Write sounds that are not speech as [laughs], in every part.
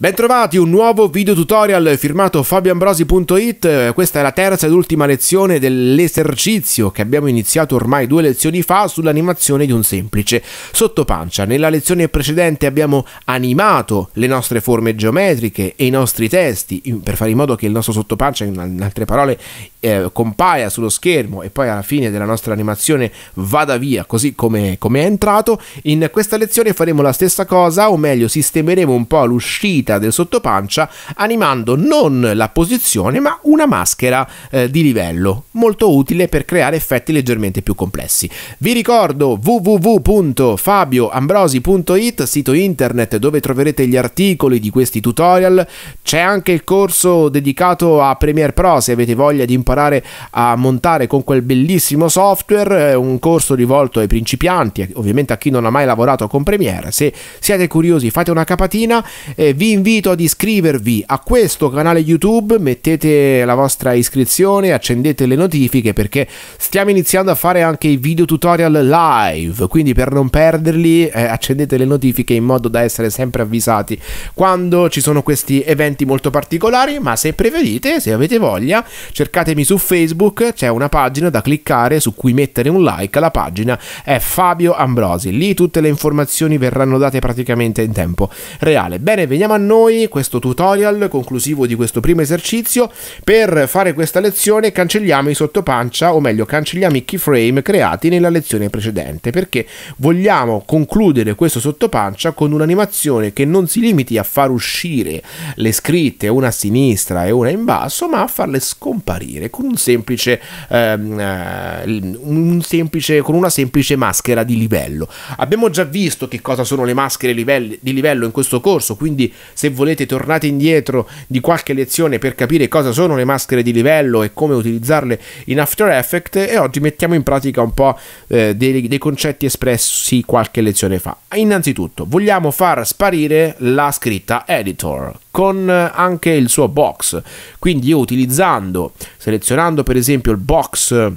Bentrovati, un nuovo video tutorial firmato fabioambrosi.it, questa è la terza ed ultima lezione dell'esercizio che abbiamo iniziato ormai due lezioni fa sull'animazione di un semplice sottopancia. Nella lezione precedente abbiamo animato le nostre forme geometriche e i nostri testi per fare in modo che il nostro sottopancia, in altre parole, eh, compaia sullo schermo e poi alla fine della nostra animazione vada via così come, come è entrato. In questa lezione faremo la stessa cosa, o meglio sistemeremo un po' l'uscita dita del sottopancia animando non la posizione ma una maschera eh, di livello, molto utile per creare effetti leggermente più complessi. Vi ricordo www.fabioambrosi.it, sito internet dove troverete gli articoli di questi tutorial, c'è anche il corso dedicato a Premiere Pro se avete voglia di imparare a montare con quel bellissimo software, eh, un corso rivolto ai principianti, ovviamente a chi non ha mai lavorato con Premiere. Se siete curiosi fate una capatina, e vi invito invito ad iscrivervi a questo canale YouTube, mettete la vostra iscrizione, accendete le notifiche perché stiamo iniziando a fare anche i video tutorial live, quindi per non perderli eh, accendete le notifiche in modo da essere sempre avvisati quando ci sono questi eventi molto particolari, ma se preferite, se avete voglia, cercatemi su Facebook, c'è una pagina da cliccare su cui mettere un like, la pagina è Fabio Ambrosi, lì tutte le informazioni verranno date praticamente in tempo reale. Bene, veniamo a noi noi questo tutorial conclusivo di questo primo esercizio. Per fare questa lezione cancelliamo i sottopancia, o meglio cancelliamo i keyframe creati nella lezione precedente, perché vogliamo concludere questo sottopancia con un'animazione che non si limiti a far uscire le scritte una a sinistra e una in basso, ma a farle scomparire con un semplice, ehm, eh, un semplice con una semplice maschera di livello. Abbiamo già visto che cosa sono le maschere livelli, di livello in questo corso, quindi se volete tornate indietro di qualche lezione per capire cosa sono le maschere di livello e come utilizzarle in After Effects e oggi mettiamo in pratica un po' eh, dei, dei concetti espressi qualche lezione fa. Innanzitutto vogliamo far sparire la scritta editor con eh, anche il suo box, quindi io utilizzando, selezionando per esempio il box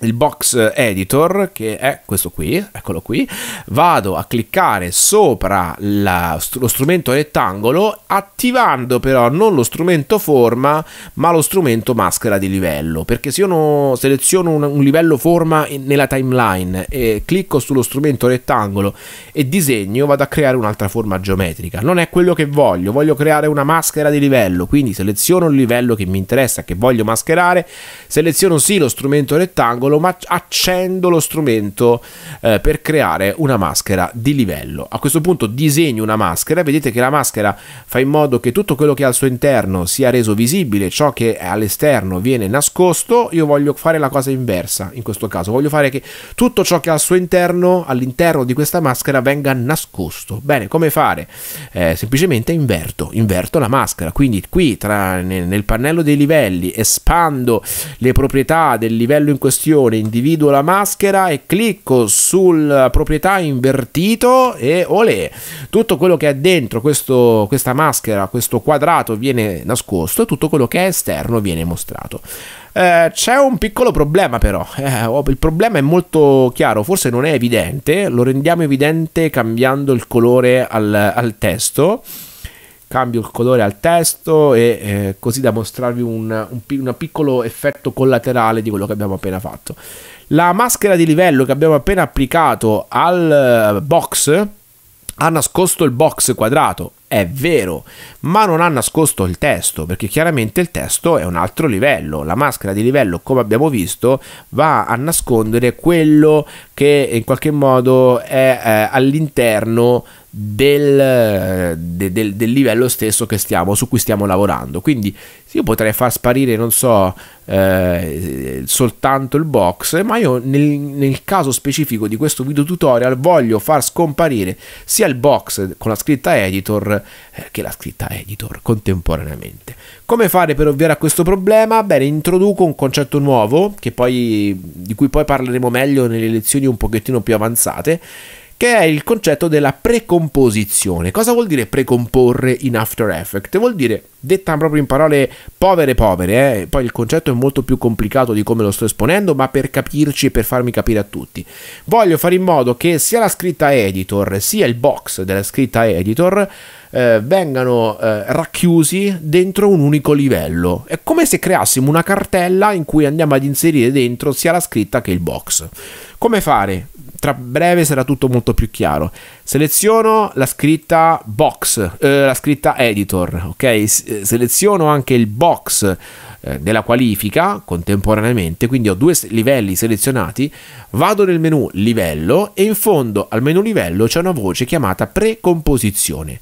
il box editor che è questo qui, eccolo qui, vado a cliccare sopra la, lo strumento rettangolo attivando però non lo strumento forma ma lo strumento maschera di livello perché se io no, seleziono un, un, livello forma nella timeline e clicco sullo strumento rettangolo e disegno vado a creare un'altra forma geometrica, non è quello che voglio, voglio creare una maschera di livello quindi seleziono il livello che mi interessa che voglio mascherare, seleziono sì lo strumento rettangolo angolo, ma accendo lo strumento eh, per creare una maschera di livello. A questo punto disegno una maschera, vedete che la maschera fa in modo che tutto quello che è al suo interno sia reso visibile, ciò che è all'esterno viene nascosto. Io voglio fare la cosa inversa in questo caso, voglio fare che tutto ciò che è al suo interno, all'interno di questa maschera, venga nascosto. Bene, come fare? Eh, semplicemente inverto, inverto la maschera, quindi qui tra, nel, nel pannello dei livelli espando le proprietà del livello in questione configurazione individuo la maschera e clicco sulla proprietà invertito e olè tutto quello che è dentro questo, questa maschera questo quadrato viene nascosto e tutto quello che è esterno viene mostrato eh, c'è un piccolo problema però, [laughs] eh, oh, il problema è molto chiaro, forse non è evidente, lo rendiamo evidente cambiando il colore al, al testo cambio il colore al testo e eh, così da mostrarvi un, un, un, piccolo effetto collaterale di quello che abbiamo appena fatto. La maschera di livello che abbiamo appena applicato al eh, box ha nascosto il box quadrato, è vero, ma non ha nascosto il testo, perché chiaramente il testo è un altro livello. La maschera di livello, come abbiamo visto, va a nascondere quello che in qualche modo è eh, all'interno del, de, del, del, livello stesso stiamo, su cui stiamo lavorando. Quindi io potrei far sparire, non so, eh, soltanto il box, ma io nel, nel, caso specifico di questo video tutorial voglio far scomparire sia il box con la scritta editor eh, che la scritta editor contemporaneamente. Come fare per ovviare a questo problema? Bene, introduco un concetto nuovo poi, di cui poi parleremo meglio nelle lezioni un pochettino più avanzate che è il concetto della precomposizione. Cosa vuol dire precomporre in After Effects? Vuol dire, detta proprio in parole povere povere, eh? poi il concetto è molto più complicato di come lo sto esponendo, ma per capirci e per farmi capire a tutti. Voglio fare in modo che sia la scritta editor, sia il box della scritta editor, eh, vengano eh, racchiusi dentro un unico livello. È come se creassimo una cartella in cui andiamo ad inserire dentro sia la scritta che il box. Come fare? tra breve sarà tutto molto più chiaro. Seleziono la scritta box, eh, la scritta editor, ok? Eh, seleziono anche il box eh, della qualifica contemporaneamente, quindi ho due livelli selezionati, vado nel menu livello e in fondo al menu livello c'è una voce chiamata precomposizione.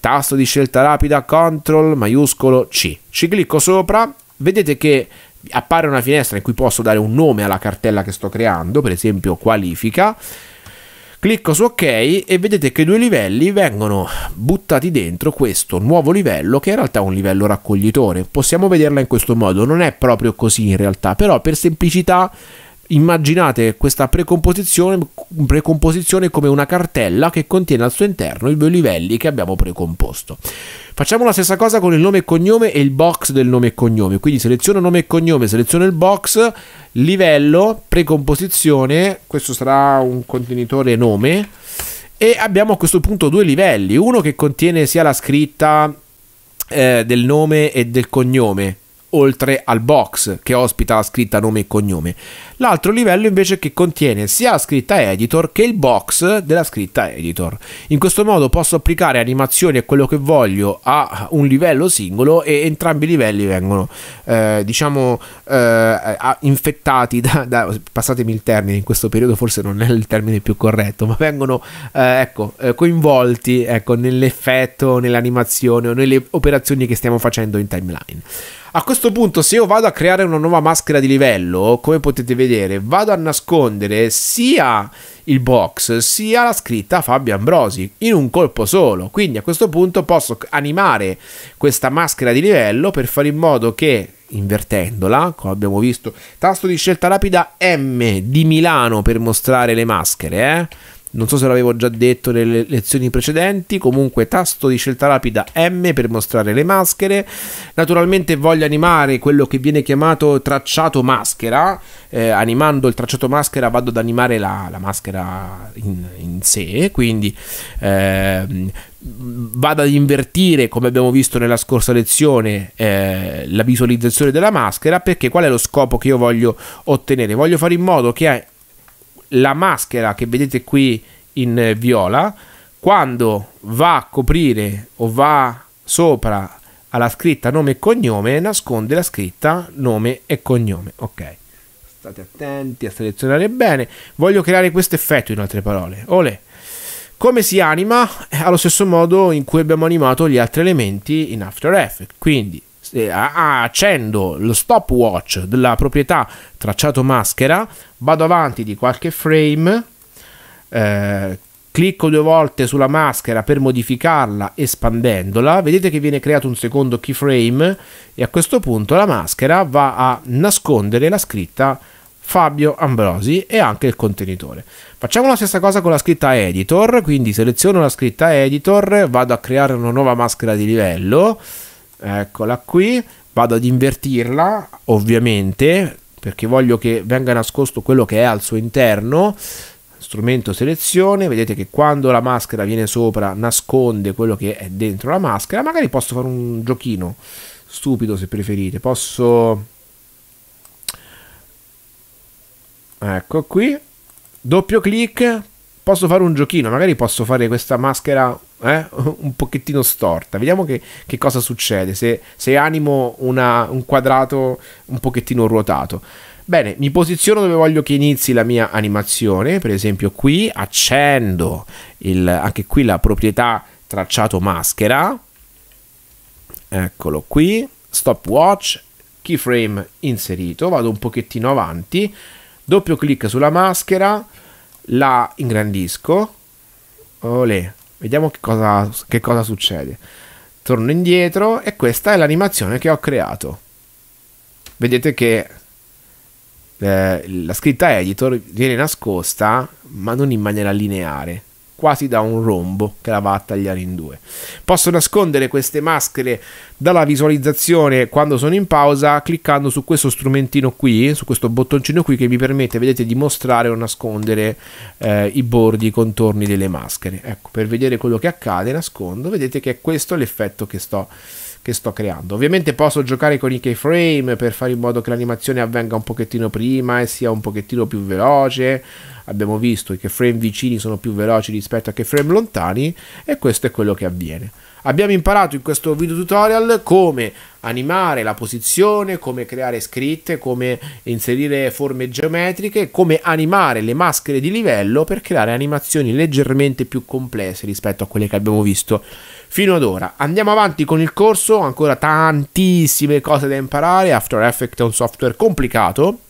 Tasto di scelta rapida, control maiuscolo C. Ci clicco sopra, vedete che appare una finestra in cui posso dare un nome alla cartella che sto creando, per esempio qualifica. Clicco su ok e vedete che i due livelli vengono buttati dentro questo nuovo livello che in realtà è un livello raccoglitore. Possiamo vederla in questo modo, non è proprio così in realtà, però per semplicità immaginate questa precomposizione, precomposizione, come una cartella che contiene al suo interno i due livelli che abbiamo precomposto. Facciamo la stessa cosa con il nome e cognome e il box del nome e cognome, quindi seleziono nome e cognome, seleziono il box, livello, precomposizione, questo sarà un contenitore nome e abbiamo a questo punto due livelli, uno che contiene sia la scritta eh, del nome e del cognome oltre al box che ospita la scritta nome e cognome. L'altro livello invece che contiene sia la scritta editor che il box della scritta editor. In questo modo posso applicare animazioni e quello che voglio a un livello singolo e entrambi i livelli vengono eh, diciamo eh, infettati [laughs] da, da, passatemi il termine in questo periodo forse non è il termine più corretto, ma vengono eh, ecco, eh, coinvolti ecco, nell'effetto, nell'animazione o nelle operazioni che stiamo facendo in timeline. A questo punto, se io vado a creare una nuova maschera di livello, come potete vedere, vado a nascondere sia il box sia la scritta Fabio Ambrosi in un colpo solo. Quindi a questo punto posso animare questa maschera di livello per fare in modo che invertendola, come abbiamo visto, tasto di scelta rapida M di Milano per mostrare le maschere, eh? non so se l'avevo già detto nelle lezioni precedenti, comunque tasto di scelta rapida M per mostrare le maschere, naturalmente voglio animare quello che viene chiamato tracciato maschera, eh, animando il tracciato maschera vado ad animare la, la maschera in, in, sé, quindi eh, vado ad invertire come abbiamo visto nella scorsa lezione eh, la visualizzazione della maschera perché qual è lo scopo che io voglio ottenere? Voglio fare in modo che la maschera che vedete qui in eh, viola, quando va a coprire o va sopra alla scritta nome e cognome, nasconde la scritta nome e cognome. Ok, state attenti a selezionare bene. Voglio creare questo effetto in altre parole. Ole. Come si anima? Eh, allo stesso modo in cui abbiamo animato gli altri elementi in After Effects. Quindi eh, accendo lo stopwatch della proprietà tracciato maschera, vado avanti di qualche frame, eh, clicco due volte sulla maschera per modificarla espandendola, vedete che viene creato un secondo keyframe e a questo punto la maschera va a nascondere la scritta Fabio Ambrosi e anche il contenitore. Facciamo la stessa cosa con la scritta editor, quindi seleziono la scritta editor, vado a creare una nuova maschera di livello, eccola qui vado ad invertirla ovviamente perché voglio che venga nascosto quello che è al suo interno strumento selezione vedete che quando la maschera viene sopra nasconde quello che è dentro la maschera magari posso fare un giochino stupido se preferite posso ecco qui doppio clic posso fare un giochino magari posso fare questa maschera eh, [laughs] un pochettino storta. Vediamo che, che cosa succede se, se animo una, un quadrato un pochettino ruotato. Bene, mi posiziono dove voglio che inizi la mia animazione, per esempio qui, accendo il, anche qui la proprietà tracciato maschera, eccolo qui, stopwatch, keyframe inserito, vado un pochettino avanti, doppio clic sulla maschera, la ingrandisco, olè, Vediamo che cosa, che cosa succede. Torno indietro e questa è l'animazione che ho creato. Vedete che eh, la scritta editor viene nascosta ma non in maniera lineare quasi da un rombo che la va a tagliare in due. Posso nascondere queste maschere dalla visualizzazione quando sono in pausa cliccando su questo strumentino qui, su questo bottoncino qui che mi permette, vedete, di mostrare o nascondere eh, i bordi, i contorni delle maschere. Ecco, per vedere quello che accade, nascondo, vedete che è questo l'effetto che sto che sto creando. Ovviamente posso giocare con i keyframe per fare in modo che l'animazione avvenga un pochettino prima e sia un pochettino più veloce. Abbiamo visto che i keyframe vicini sono più veloci rispetto a keyframe lontani e questo è quello che avviene. Abbiamo imparato in questo video tutorial come animare la posizione, come creare scritte, come inserire forme geometriche, come animare le maschere di livello per creare animazioni leggermente più complesse rispetto a quelle che abbiamo visto fino ad ora. Andiamo avanti con il corso, ancora tantissime cose da imparare, After Effects è un software complicato,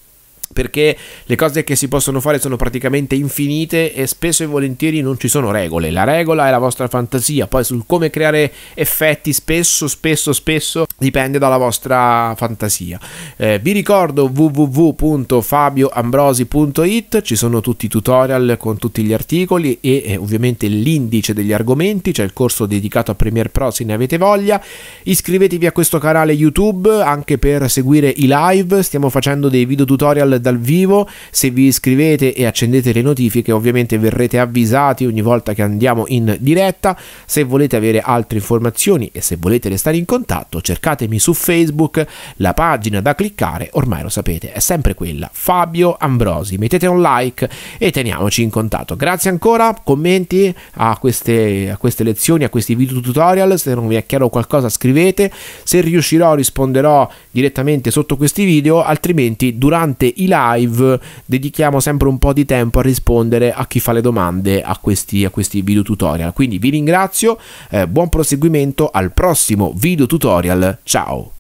perché le cose che si possono fare sono praticamente infinite e spesso e volentieri non ci sono regole. La regola è la vostra fantasia, poi sul come creare effetti spesso, spesso, spesso dipende dalla vostra fantasia. Eh, vi ricordo www.fabioambrosi.it, ci sono tutti i tutorial con tutti gli articoli e eh, ovviamente l'indice degli argomenti, c'è cioè il corso dedicato a Premiere Pro se ne avete voglia. Iscrivetevi a questo canale YouTube anche per seguire i live, stiamo facendo dei video tutorial dal vivo. Se vi iscrivete e accendete le notifiche, ovviamente verrete avvisati ogni volta che andiamo in diretta. Se volete avere altre informazioni e se volete restare in contatto, cercatemi su Facebook. La pagina da cliccare, ormai lo sapete, è sempre quella. Fabio Ambrosi. Mettete un like e teniamoci in contatto. Grazie ancora, commenti a queste, a queste lezioni, a questi video tutorial. Se non vi è chiaro qualcosa, scrivete. Se riuscirò, risponderò direttamente sotto questi video, altrimenti durante il live dedichiamo sempre un po' di tempo a rispondere a chi fa le domande a questi, a questi video tutorial. Quindi vi ringrazio, eh, buon proseguimento al prossimo video tutorial, ciao!